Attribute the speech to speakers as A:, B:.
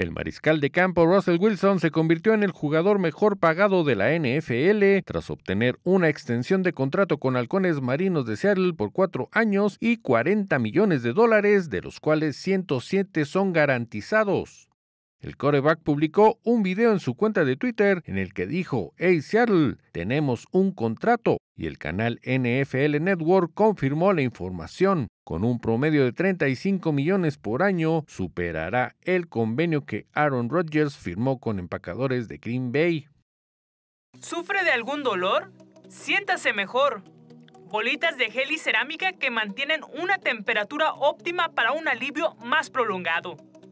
A: El mariscal de campo Russell Wilson se convirtió en el jugador mejor pagado de la NFL tras obtener una extensión de contrato con Halcones Marinos de Seattle por cuatro años y 40 millones de dólares, de los cuales 107 son garantizados. El coreback publicó un video en su cuenta de Twitter en el que dijo, Hey Seattle, tenemos un contrato. Y el canal NFL Network confirmó la información. Con un promedio de 35 millones por año, superará el convenio que Aaron Rodgers firmó con empacadores de Green Bay.
B: ¿Sufre de algún dolor? Siéntase mejor. Bolitas de gel y cerámica que mantienen una temperatura óptima para un alivio más prolongado